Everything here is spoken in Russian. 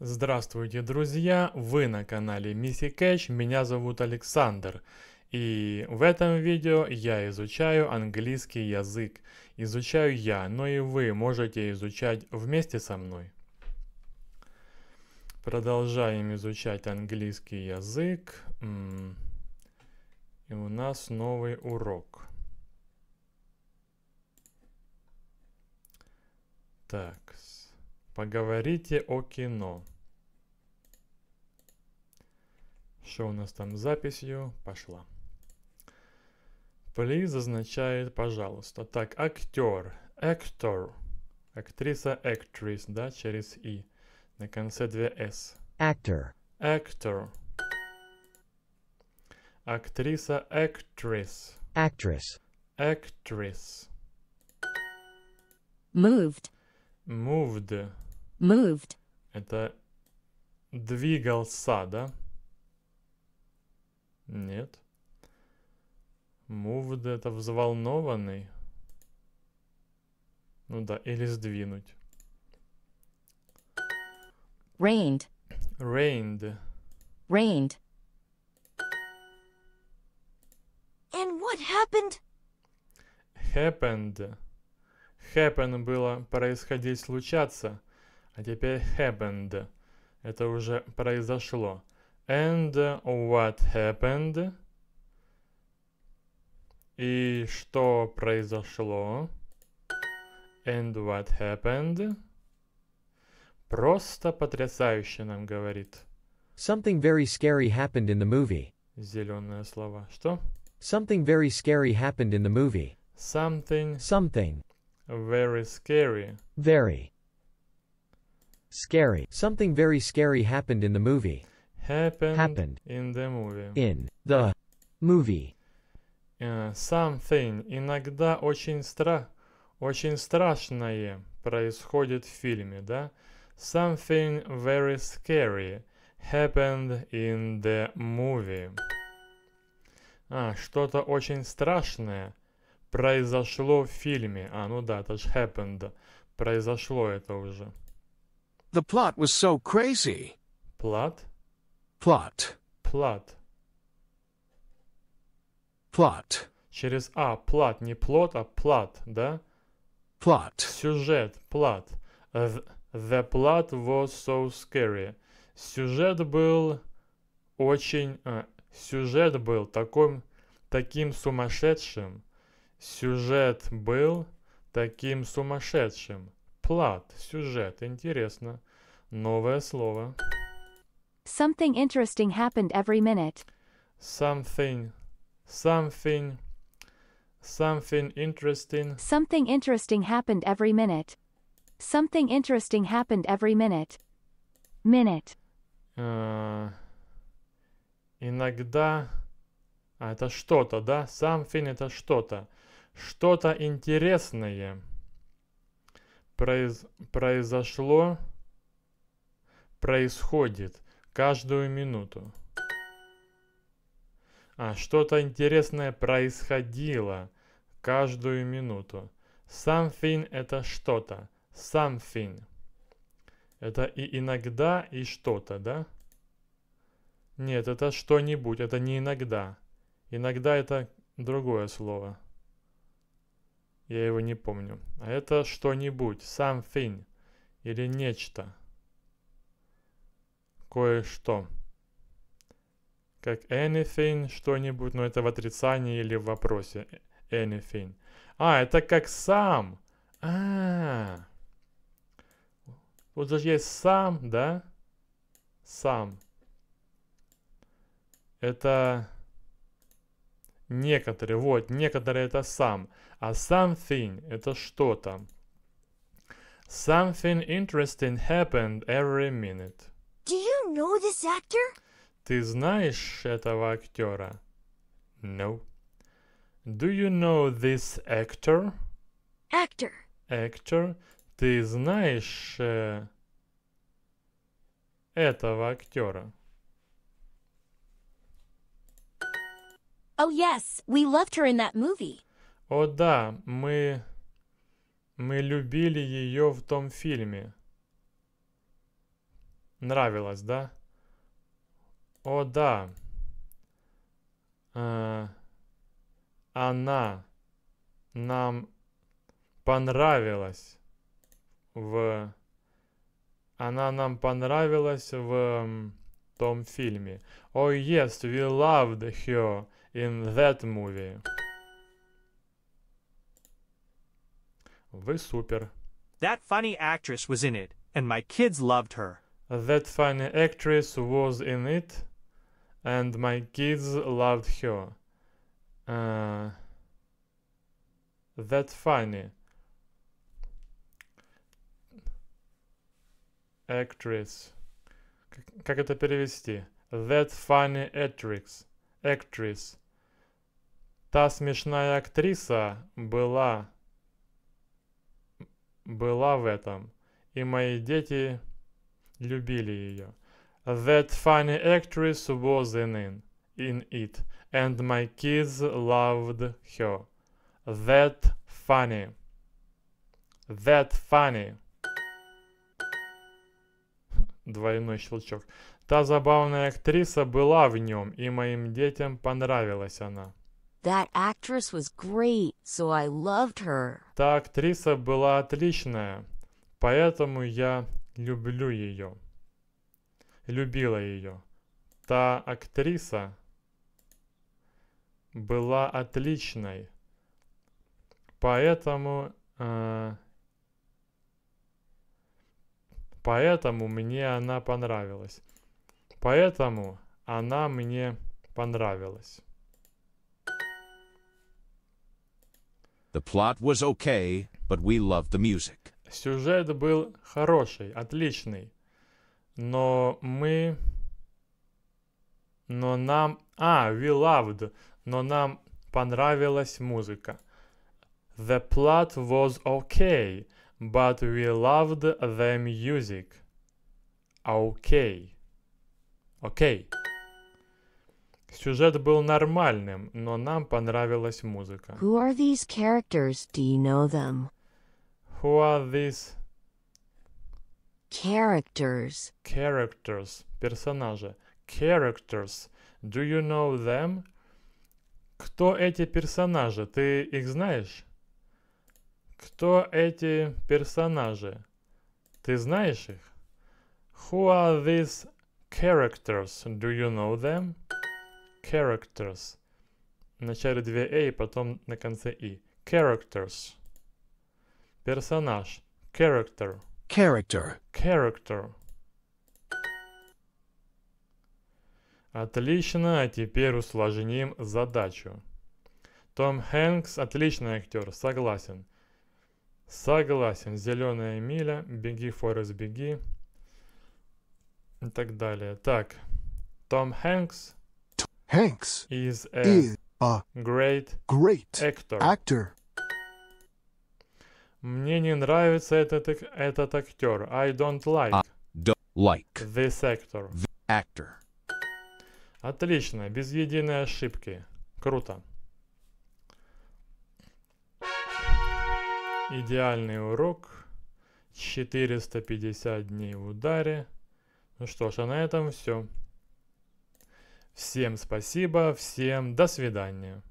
Здравствуйте, друзья! Вы на канале Мисси Catch. меня зовут Александр. И в этом видео я изучаю английский язык. Изучаю я, но и вы можете изучать вместе со мной. Продолжаем изучать английский язык. И у нас новый урок. Так, Поговорите о кино. Что у нас там с записью? Пошла. Please означает пожалуйста. Так, актер, actor, актриса, актрис, да, через и. На конце две с. Actor. Actor. Актриса, актрис, Actress. Actress. Moved. Moved. Moved. Это двигался, да? Нет. Moved это взволнованный. Ну да, или сдвинуть. Rained. Rained. Rained. And what happened? Happened. Happen было происходить, случаться. А теперь happened. Это уже произошло. And what happened? И что произошло? And what happened? Просто потрясающе нам говорит. Something very scary happened in the movie. Зеленые слова. Что? Something very scary happened in the movie. Something. Something. Very scary. Very. Scary. Something very scary happened in the movie. Happened, happened in the movie. In the movie. Uh, something. Иногда очень, стра очень страшное происходит в фильме, да? Something very scary happened in the movie. А, что-то очень страшное произошло в фильме. А, ну да, это же happened. Произошло это уже. The plot was so crazy. Plot? Plot. Plot. Plot. Через А. Плат. Не плот, а плат, да? Plot. Сюжет. Плат. The, plot was so scary. Сюжет был очень... Э, сюжет был таким, таким сумасшедшим. Сюжет был таким сумасшедшим. Плат. Сюжет. Интересно. Новое слово. Something interesting happened every minute. Something. Something. Something interesting. Something interesting happened every minute. Something interesting happened every minute. Minute. Uh, иногда... А, это что-то, да? Something это что-то. Что-то интересное произ... произошло происходит каждую минуту. А что-то интересное происходило каждую минуту. Something это что-то. Something. Это и иногда, и что-то, да? Нет, это что-нибудь, это не иногда. Иногда это другое слово. Я его не помню. А это что-нибудь, something или нечто кое-что. Как anything, что-нибудь, но это в отрицании или в вопросе. Anything. А, это как сам. А, вот же есть сам, да? Сам. Это некоторые. Вот, некоторые это сам. А something это что-то. Something interesting happened every minute you know this actor? Ты знаешь этого актера? No. Do you know this actor? Actor. Actor. Ты знаешь э, этого актера? Oh yes, we loved her in that movie. О да, мы мы любили ее в том фильме. Нравилось, да? О, да. Э, она нам понравилась в... Она нам понравилась в том фильме. Oh yes, we loved her in that movie. Вы супер. That funny actress was in it, and my kids loved her. That funny actress was in it, and my kids loved her. Uh, that funny actress. Как это перевести? That funny actress. Actress. Та смешная актриса была была в этом. И мои дети любили ее. That funny actress was in, in, in it, and my kids loved her. That funny. That funny. Двойной щелчок. Та забавная актриса была в нем, и моим детям понравилась она. That actress was great, so I loved her. Та актриса была отличная, поэтому я Люблю ее. Любила ее. Та актриса была отличной. Поэтому... Э, поэтому мне она понравилась. Поэтому она мне понравилась. The plot was okay, but we loved the music. Сюжет был хороший, отличный. Но мы... Но нам... А, we loved. Но нам понравилась музыка. The plot was okay, but we loved the music. Okay. Okay. Сюжет был нормальным, но нам понравилась музыка. Who are these characters? Do you know them? Who are these characters? Characters. Персонажи. Characters. Do you know them? Кто эти персонажи? Ты их знаешь? Кто эти персонажи? Ты знаешь их? Who are these characters? Do you know them? Characters. Вначале две A, потом на конце И. Characters. Персонаж. Character. Character. Character. Отлично, а теперь усложним задачу. Том Хэнкс отличный актер, согласен. Согласен. Зеленая миля, беги, Форест, беги. И так далее. Так. Том Хэнкс. Хэнкс is a, is a great, great actor. actor. Мне не нравится этот, этот актер. I don't like. I don't like. This actor. The actor. Отлично, без единой ошибки. Круто. Идеальный урок. 450 дней в ударе. Ну что ж, а на этом все. Всем спасибо, всем до свидания.